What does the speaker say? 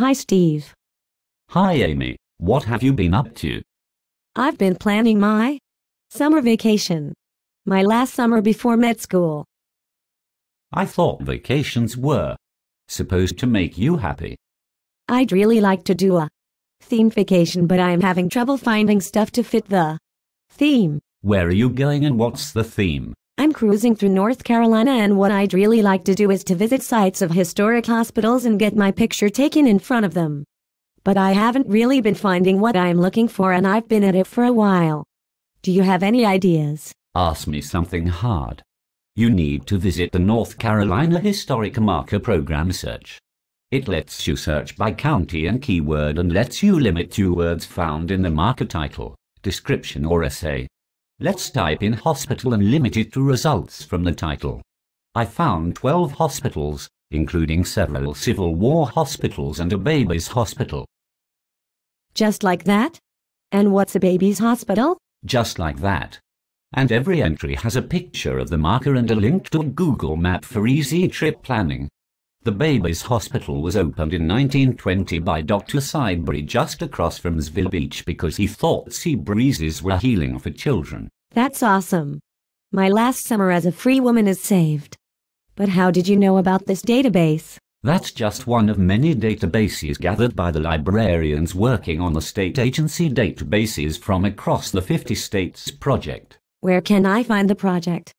Hi, Steve. Hi, Amy. What have you been up to? I've been planning my summer vacation. My last summer before med school. I thought vacations were supposed to make you happy. I'd really like to do a theme vacation, but I am having trouble finding stuff to fit the theme. Where are you going and what's the theme? I'm cruising through North Carolina and what I'd really like to do is to visit sites of historic hospitals and get my picture taken in front of them. But I haven't really been finding what I'm looking for and I've been at it for a while. Do you have any ideas? Ask me something hard. You need to visit the North Carolina Historic Marker Program search. It lets you search by county and keyword and lets you limit to words found in the marker title, description or essay. Let's type in hospital and limit it to results from the title. I found 12 hospitals, including several Civil War hospitals and a baby's hospital. Just like that? And what's a baby's hospital? Just like that. And every entry has a picture of the marker and a link to a Google map for easy trip planning. The Babies Hospital was opened in 1920 by Dr. Seabury just across from Sville Beach because he thought sea breezes were healing for children. That's awesome. My last summer as a free woman is saved. But how did you know about this database? That's just one of many databases gathered by the librarians working on the state agency databases from across the 50 states project. Where can I find the project?